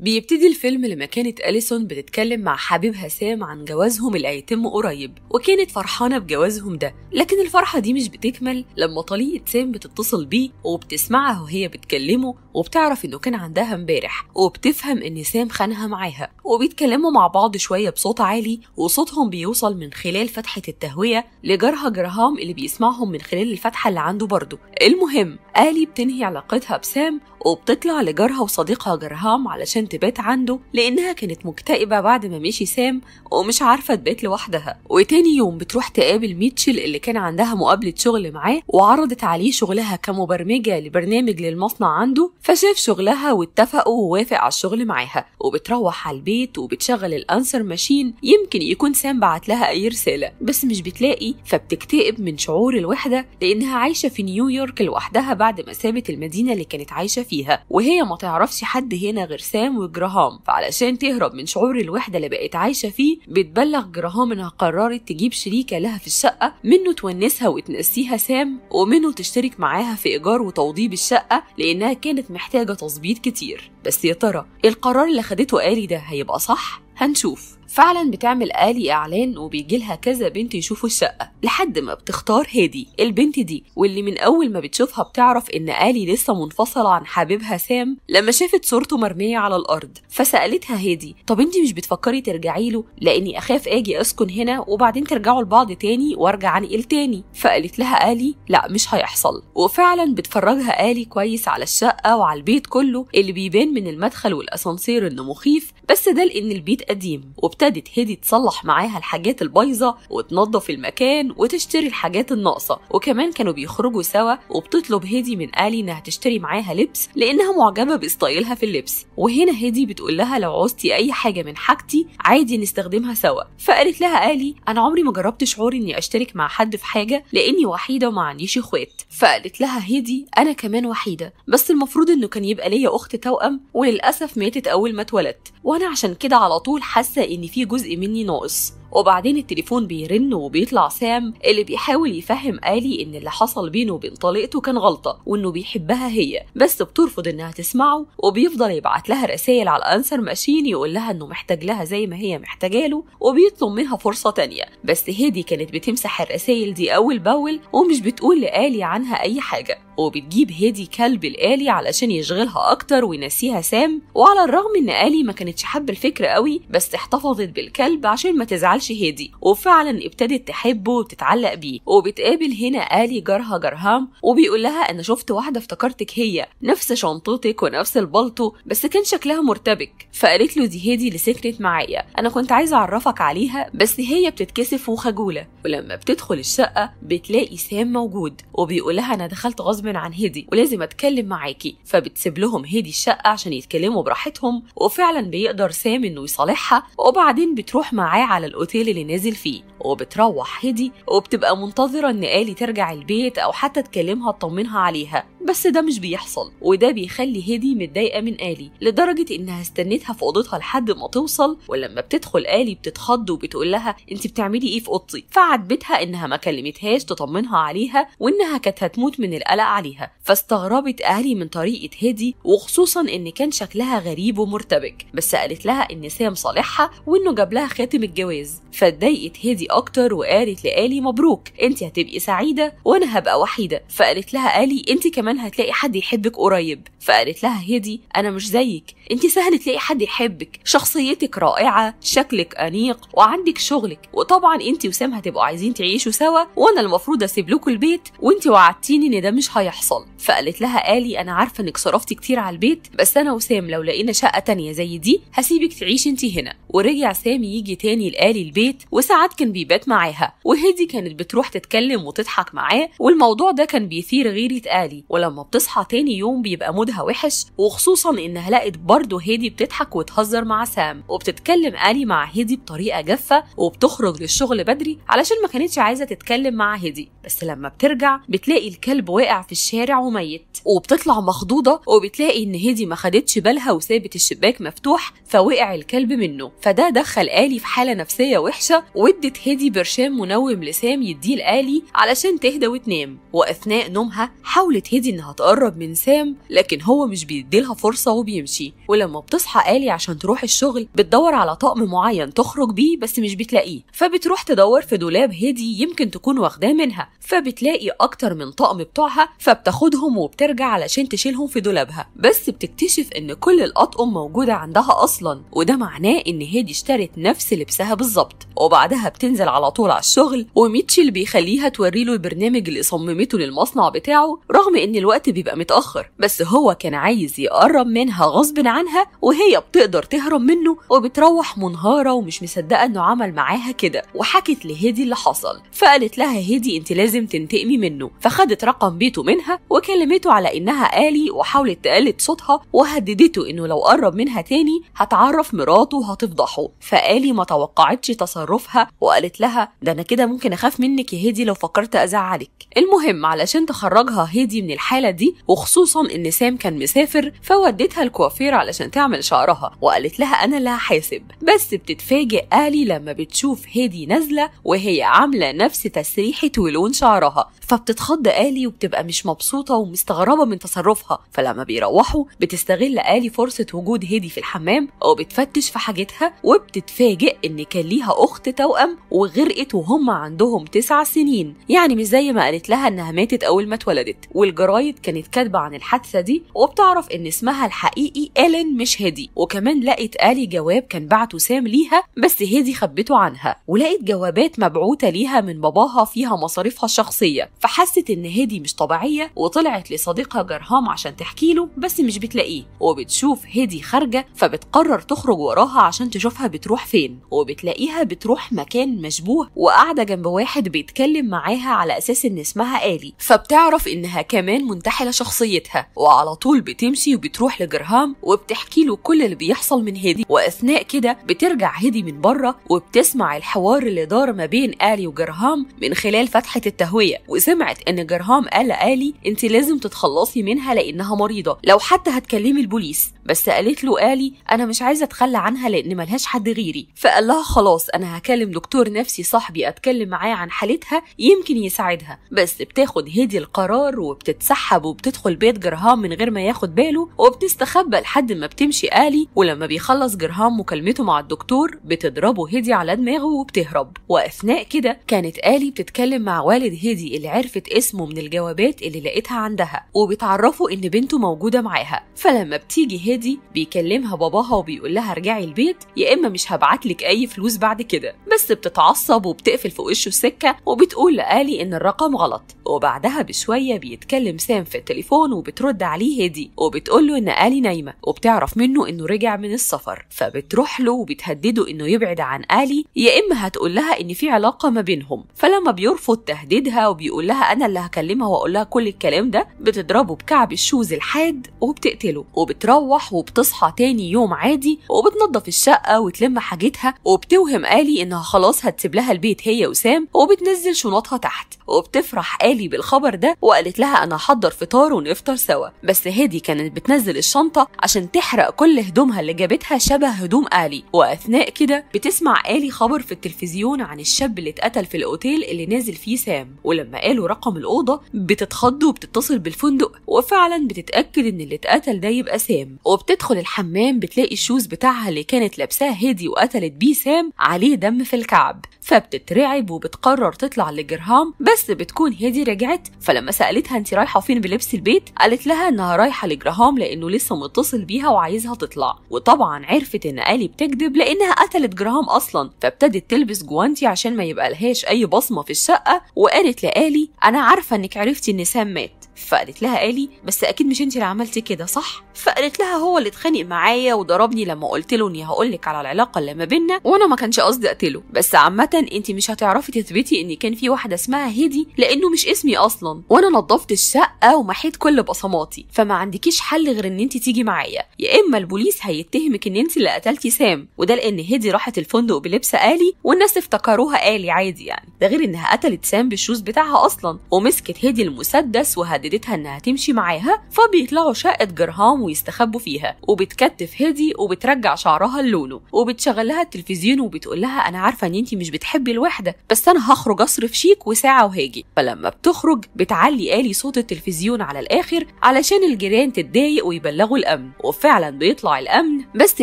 بيبتدي الفيلم لما كانت أليسون بتتكلم مع حبيبها سام عن جوازهم اللي هيتم قريب وكانت فرحانة بجوازهم ده لكن الفرحة دي مش بتكمل لما طليقة سام بتتصل بيه وبتسمعها وهي بتكلمه وبتعرف إنه كان عندها امبارح وبتفهم إن سام خانها معاها وبيتكلموا مع بعض شوية بصوت عالي وصوتهم بيوصل من خلال فتحة التهوية لجارها جرهام اللي بيسمعهم من خلال الفتحة اللي عنده برضه المهم آلي بتنهي علاقتها بسام وبتطلع لجارها وصديقها جرهام علشان تبات عنده لأنها كانت مكتئبة بعد ما مشي سام ومش عارفة تبات لوحدها وتاني يوم بتروح تقابل ميتشل اللي كان عندها مقابلة شغل معاه وعرضت عليه شغلها كمبرمجة لبرنامج للمصنع عنده فشاف شغلها واتفقوا ووافق على الشغل معاها وبتروح على البيت وبتشغل الأنسر ماشين يمكن يكون سام بعت لها أي رسالة بس مش بتلاقي فبتكتئب من شعور الوحدة لأنها عايشة في نيويورك لوحدها بعد ما سابت المدينة اللي كانت عايشة فيها فيها وهي ما تعرفش حد هنا غير سام وجراهام فعلشان تهرب من شعور الوحدة اللي بقت عايشة فيه بتبلغ جراهام إنها قررت تجيب شريكة لها في الشقة منه تونسها وتنسيها سام ومنه تشترك معاها في إيجار وتوضيب الشقة لأنها كانت محتاجة تظبيط كتير بس يا ترى القرار اللي خدته قالي ده هيبقى صح؟ هنشوف فعلا بتعمل آلي إعلان وبيجيلها كذا بنت يشوفوا الشقة لحد ما بتختار هادي البنت دي واللي من أول ما بتشوفها بتعرف إن آلي لسه منفصلة عن حبيبها سام لما شافت صورته مرمية على الأرض فسألتها هادي طب أنت مش بتفكري ترجعي له لأني أخاف آجي أسكن هنا وبعدين ترجعوا لبعض تاني وأرجع أنقل تاني فقالت لها آلي لا مش هيحصل وفعلا بتفرجها آلي كويس على الشقة وعلى البيت كله اللي بيبان من المدخل والأسانسير إنه مخيف بس ده لأن البيت قديم وبت وابتدت هدي تصلح معاها الحاجات البايظه وتنظف المكان وتشتري الحاجات الناقصه وكمان كانوا بيخرجوا سوا وبتطلب هدي من الي انها تشتري معاها لبس لانها معجبه بستايلها في اللبس وهنا هدي بتقول لها لو عوزتي اي حاجه من حاجتي عادي نستخدمها سوا فقالت لها الي انا عمري ما جربت شعور اني اشترك مع حد في حاجه لاني وحيده وما عنديش اخوات فقالت لها هدي انا كمان وحيده بس المفروض انه كان يبقى ليا اخت توأم وللاسف ماتت اول ما اتولدت وانا عشان كده على طول حاسه ان في جزء مني ناقص وبعدين التليفون بيرن وبيطلع سام اللي بيحاول يفهم آلي إن اللي حصل بينه وبين طليقته كان غلطة وإنه بيحبها هي بس بترفض إنها تسمعه وبيفضل يبعت لها رسائل على الأنسر ماشين يقول لها إنه محتاج لها زي ما هي محتاجة له وبيطلب منها فرصة تانية بس هيدي كانت بتمسح الرسائل دي أول بأول ومش بتقول لآلي عنها أي حاجة وبتجيب هيدي كلب لآلي علشان يشغلها أكتر وينسيها سام وعلى الرغم إن آلي ما كانتش حابة الفكرة قوي بس احتفظت بالكلب عشان ما تزعل تزعلش هادي وفعلا ابتدت تحبه وتتعلق بيه وبتقابل هنا آلي جارها جرهام وبيقول لها أنا شفت واحدة افتكرتك هي نفس شنطتك ونفس البلطو بس كان شكلها مرتبك فقالت له دي هادي اللي سكنت معايا أنا كنت عايزة أعرفك عليها بس هي بتتكسف وخجولة ولما بتدخل الشقة بتلاقي سام موجود وبيقول لها أنا دخلت غصب عن هدي ولازم أتكلم معاكي فبتسيب لهم هدي الشقة عشان يتكلموا براحتهم وفعلا بيقدر سام إنه يصالحها وبعدين بتروح معاه على الأوتيل الاوتيل اللي نازل فيه وبتروح هدي وبتبقى منتظره ان الي ترجع البيت او حتى تكلمها تطمنها عليها بس ده مش بيحصل وده بيخلي هدي متضايقة من آلي لدرجة إنها استنتها في أوضتها لحد ما توصل ولما بتدخل آلي بتتخض وبتقول لها أنت بتعملي إيه في أوضتي فعاتبتها إنها ما كلمتهاش تطمنها عليها وإنها كانت هتموت من القلق عليها فاستغربت آلي من طريقة هدي وخصوصا إن كان شكلها غريب ومرتبك بس قالت لها إن سام صالحها وإنه جاب لها خاتم الجواز فاتضايقت هدي أكتر وقالت لآلي مبروك أنت هتبقي سعيدة وأنا هبقى وحيدة فقالت لها آلي أنت كمان كمان هتلاقي حد يحبك قريب فقالت لها هدي انا مش زيك انت سهل تلاقي حد يحبك شخصيتك رائعه شكلك انيق وعندك شغلك وطبعا انت وسام هتبقوا عايزين تعيشوا سوا وانا المفروض اسيب لكم البيت وانت وعدتيني ان ده مش هيحصل فقالت لها الي انا عارفه انك صرفتي كتير على البيت بس انا وسام لو لقينا شقه تانية زي دي هسيبك تعيشي انت هنا ورجع سام يجي تاني لالي البيت وساعات كان بيبات معاها وهدي كانت بتروح تتكلم وتضحك معاه والموضوع ده كان بيثير غيره الي ولما بتصحى تاني يوم بيبقى مودها وحش وخصوصا انها لقت برضه هيدي بتضحك وتهزر مع سام وبتتكلم الي مع هيدي بطريقه جافه وبتخرج للشغل بدري علشان ما كانتش عايزه تتكلم مع هيدي بس لما بترجع بتلاقي الكلب واقع في الشارع وميت وبتطلع مخضوضه وبتلاقي ان هيدي ما خدتش بالها وسابت الشباك مفتوح فوقع الكلب منه فده دخل الي في حاله نفسيه وحشه وادت هيدي برشام منوم لسام يديه لالي علشان تهدى وتنام واثناء نومها حاولت هيدي بتبتدي إنها تقرب من سام لكن هو مش بيديلها فرصة وبيمشي ولما بتصحى آلي عشان تروح الشغل بتدور على طقم معين تخرج بيه بس مش بتلاقيه فبتروح تدور في دولاب هدي يمكن تكون واخداه منها فبتلاقي أكتر من طقم بتوعها فبتاخدهم وبترجع علشان تشيلهم في دولابها بس بتكتشف إن كل الأطقم موجودة عندها أصلا وده معناه إن هدي اشترت نفس لبسها بالظبط وبعدها بتنزل على طول على الشغل وميتشل بيخليها توريله البرنامج اللي صممته للمصنع بتاعه رغم إن الوقت بيبقى متاخر بس هو كان عايز يقرب منها غصب عنها وهي بتقدر تهرب منه وبتروح منهاره ومش مصدقه انه عمل معاها كده وحكت لهدي اللي حصل فقالت لها هدي انت لازم تنتقمي منه فخدت رقم بيته منها وكلمته على انها آلي وحاولت تقلد صوتها وهددته انه لو قرب منها تاني هتعرف مراته وهتفضحه فآلي ما توقعتش تصرفها وقالت لها ده انا كده ممكن اخاف منك يا هدي لو فكرت ازعلك المهم علشان تخرجها هدي من الح الحالة دي وخصوصا إن سام كان مسافر فودتها الكوافير علشان تعمل شعرها وقالت لها أنا اللي هحاسب بس بتتفاجئ آلي لما بتشوف هيدي نازلة وهي عاملة نفس تسريحة ولون شعرها فبتتخض آلي وبتبقى مش مبسوطة ومستغربة من تصرفها فلما بيروحوا بتستغل آلي فرصة وجود هيدي في الحمام وبتفتش في حاجتها وبتتفاجئ إن كان ليها أخت توأم وغرقت وهم عندهم تسع سنين يعني مش زي ما قالت لها إنها ماتت أول ما اتولدت والجرايد جرايد كانت كاتبة عن الحادثة دي وبتعرف إن اسمها الحقيقي إلين مش هدي وكمان لقت آلي جواب كان بعته سام ليها بس هدي خبته عنها ولقت جوابات مبعوتة ليها من باباها فيها مصاريفها الشخصية فحست إن هدي مش طبيعية وطلعت لصديقها جرهام عشان تحكي له بس مش بتلاقيه وبتشوف هدي خارجة فبتقرر تخرج وراها عشان تشوفها بتروح فين وبتلاقيها بتروح مكان مشبوه وقاعدة جنب واحد بيتكلم معاها على أساس إن اسمها آلي فبتعرف إنها كمان منتحلة شخصيتها وعلى طول بتمشي وبتروح لجرهام وبتحكي له كل اللي بيحصل من هدي وأثناء كده بترجع هدي من بره وبتسمع الحوار اللي دار ما بين آلي وجرهام من خلال فتحة التهوية وسمعت إن جرهام قال آلي أنت لازم تتخلصي منها لأنها مريضة لو حتى هتكلمي البوليس بس قالت له آلي أنا مش عايزة أتخلى عنها لأن ملهاش حد غيري فقال لها خلاص أنا هكلم دكتور نفسي صاحبي أتكلم معاه عن حالتها يمكن يساعدها بس بتاخد هدي القرار وبتتسحب بترحب وبتدخل بيت جرهام من غير ما ياخد باله وبتستخبى لحد ما بتمشي آلي ولما بيخلص جرهام مكالمته مع الدكتور بتضربه هدي على دماغه وبتهرب وأثناء كده كانت آلي بتتكلم مع والد هدي اللي عرفت اسمه من الجوابات اللي لقيتها عندها وبتعرفه إن بنته موجودة معاها فلما بتيجي هدي بيكلمها باباها وبيقول لها ارجعي البيت يا إما مش هبعتلك أي فلوس بعد كده بس بتتعصب وبتقفل في وشه السكة وبتقول لآلي إن الرقم غلط وبعدها بشوية بيتكلم لمسام في التليفون وبترد عليه هدي وبتقول له ان آلي نايمة وبتعرف منه انه رجع من السفر فبتروح له وبتهدده انه يبعد عن آلي يا اما هتقول لها ان في علاقة ما بينهم فلما بيرفض تهديدها وبيقول لها انا اللي هكلمها واقول لها كل الكلام ده بتضربه بكعب الشوز الحاد وبتقتله وبتروح وبتصحى تاني يوم عادي وبتنظف الشقة وتلم حاجتها وبتوهم آلي انها خلاص هتسيب لها البيت هي وسام وبتنزل شنطها تحت وبتفرح آلي بالخبر ده وقالت لها انا نحضر فطار ونفطر سوا بس هادي كانت بتنزل الشنطة عشان تحرق كل هدومها اللي جابتها شبه هدوم آلي وأثناء كده بتسمع آلي خبر في التلفزيون عن الشاب اللي اتقتل في الأوتيل اللي نازل فيه سام ولما قالوا رقم الأوضة بتتخض وبتتصل بالفندق وفعلا بتتأكد إن اللي اتقتل ده يبقى سام وبتدخل الحمام بتلاقي الشوز بتاعها اللي كانت لابساه هادي وقتلت بيه سام عليه دم في الكعب فبتترعب وبتقرر تطلع لجرهام بس بتكون هادي رجعت فلما سألتها انت رايحة حافين بلبس البيت قالت لها انها رايحه لجراهام لانه لسه متصل بيها وعايزها تطلع وطبعا عرفت ان الي بتكذب لانها قتلت جراهام اصلا فابتدت تلبس جوانتي عشان ما يبقى لهاش اي بصمه في الشقه وقالت لالي انا عارفه انك عرفتي ان سام مات فقالت لها الي بس اكيد مش انت اللي عملتي كده صح فقالت لها هو اللي اتخانق معايا وضربني لما قلت له اني هقول لك على العلاقه اللي ما بينا وانا ما كانش قصدي اقتله بس عامه انت مش هتعرفي تثبتي ان كان في واحده اسمها هيدي لانه مش اسمي اصلا وانا نظفت الشقه ومحيت كل بصماتي فما عندكيش حل غير ان انت تيجي معايا يا اما البوليس هيتهمك ان انت اللي قتلتي سام وده لان هدي راحت الفندق بلبس آلي والناس افتكروها آلي عادي يعني ده غير انها قتلت سام بالشوز بتاعها اصلا ومسكت هدي المسدس وهددتها انها تمشي معاها فبيطلعوا شقه جرهام ويستخبوا فيها وبتكتف هدي وبترجع شعرها لونه وبتشغل لها التلفزيون وبتقول لها انا عارفه ان انت مش بتحبي الوحده بس انا هخرج اصرف شيك وساعه وهاجي فلما بتخرج بتعلي آلي صوت التلفزيون التلفزيون على الآخر علشان الجيران تتضايق ويبلغوا الأمن وفعلا بيطلع الأمن بس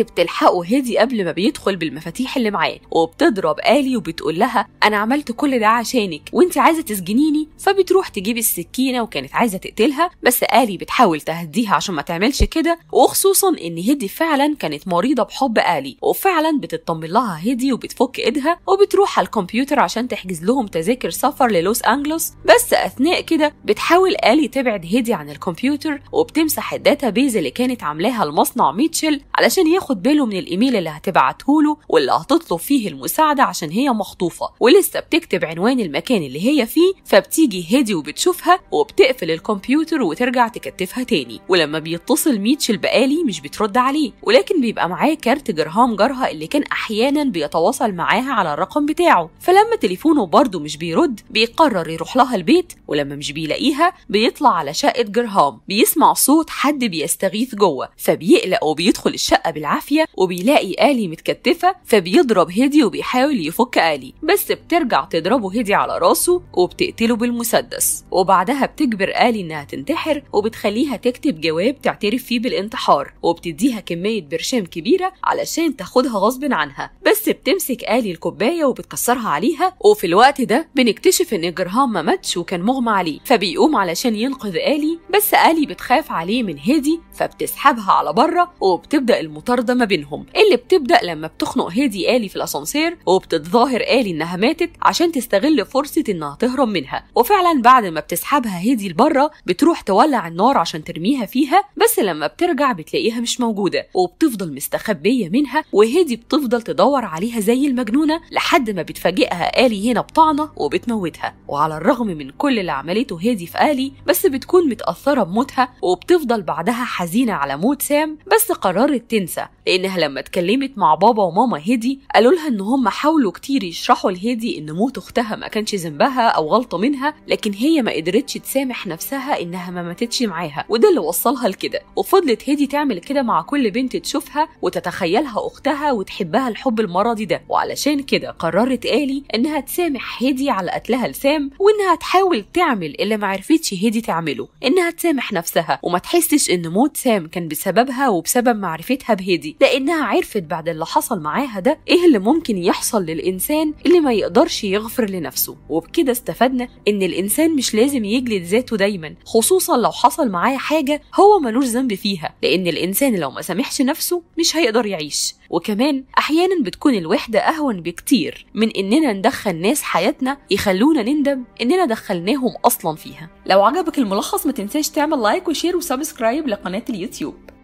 بتلحقه هدي قبل ما بيدخل بالمفاتيح اللي معاه وبتضرب آلي وبتقول لها أنا عملت كل ده عشانك وأنت عايزة تسجنيني فبتروح تجيب السكينة وكانت عايزة تقتلها بس آلي بتحاول تهديها عشان ما تعملش كده وخصوصا إن هدي فعلا كانت مريضة بحب آلي وفعلا بتطمن لها هدي وبتفك إيدها وبتروح على الكمبيوتر عشان تحجز لهم تذاكر سفر للوس أنجلوس بس أثناء كده بتحاول آلي تبعد هيدي عن الكمبيوتر وبتمسح الداتا بيز اللي كانت عاملاها المصنع ميتشل علشان ياخد باله من الايميل اللي هتبعته له واللي هتطلب فيه المساعده عشان هي مخطوفه ولسه بتكتب عنوان المكان اللي هي فيه فبتيجي هيدي وبتشوفها وبتقفل الكمبيوتر وترجع تكتفها تاني ولما بيتصل ميتشل بآلي مش بترد عليه ولكن بيبقى معاه كارت جرهام جارها اللي كان احيانا بيتواصل معاها على الرقم بتاعه فلما تليفونه برضه مش بيرد بيقرر يروح لها البيت ولما مش بيلاقيها بيطلع بيطلع على شقة جرهام بيسمع صوت حد بيستغيث جوه فبيقلق وبيدخل الشقة بالعافية وبيلاقي آلي متكتفة فبيضرب هدي وبيحاول يفك آلي بس بترجع تضربه هدي على راسه وبتقتله بالمسدس وبعدها بتجبر آلي إنها تنتحر وبتخليها تكتب جواب تعترف فيه بالانتحار وبتديها كمية برشام كبيرة علشان تاخدها غصب عنها بس بتمسك آلي الكوباية وبتكسرها عليها وفي الوقت ده بنكتشف إن جرهام ما ماتش وكان مغمى عليه فبيقوم علشان ينقذ آلي بس آلي بتخاف عليه من هيدي فبتسحبها على بره وبتبدأ المطاردة ما بينهم اللي بتبدأ لما بتخنق هيدي آلي في الأسانسير وبتتظاهر آلي إنها ماتت عشان تستغل فرصة إنها تهرب منها وفعلا بعد ما بتسحبها هيدي لبره بتروح تولع النار عشان ترميها فيها بس لما بترجع بتلاقيها مش موجودة وبتفضل مستخبية منها وهيدي بتفضل تدور عليها زي المجنونة لحد ما بتفاجئها آلي هنا بطعنة وبتموتها وعلى الرغم من كل اللي عملته هادي في آلي بس بتكون متأثرة بموتها وبتفضل بعدها حزينة على موت سام بس قررت تنسى لأنها لما اتكلمت مع بابا وماما هيدي قالوا لها إن هم حاولوا كتير يشرحوا لهيدي إن موت أختها ما كانش ذنبها أو غلطة منها لكن هي ما قدرتش تسامح نفسها إنها ما ماتتش معاها وده اللي وصلها لكده وفضلت هيدي تعمل كده مع كل بنت تشوفها وتتخيلها أختها وتحبها الحب المرضي ده وعلشان كده قررت آلي إنها تسامح هيدي على قتلها لسام وإنها تحاول تعمل اللي ما عرفتش هيدي دي تعمله انها تسامح نفسها وما تحسش ان موت سام كان بسببها وبسبب معرفتها بهدي لانها عرفت بعد اللي حصل معاها ده ايه اللي ممكن يحصل للانسان اللي ما يقدرش يغفر لنفسه وبكده استفدنا ان الانسان مش لازم يجلد ذاته دايما خصوصا لو حصل معاه حاجه هو ملوش ذنب فيها لان الانسان لو ما سامحش نفسه مش هيقدر يعيش وكمان أحيانا بتكون الوحدة أهون بكتير من إننا ندخل ناس حياتنا يخلونا نندم إننا دخلناهم أصلا فيها لو عجبك الملخص ما تنساش تعمل لايك وشير وسبسكرايب لقناة اليوتيوب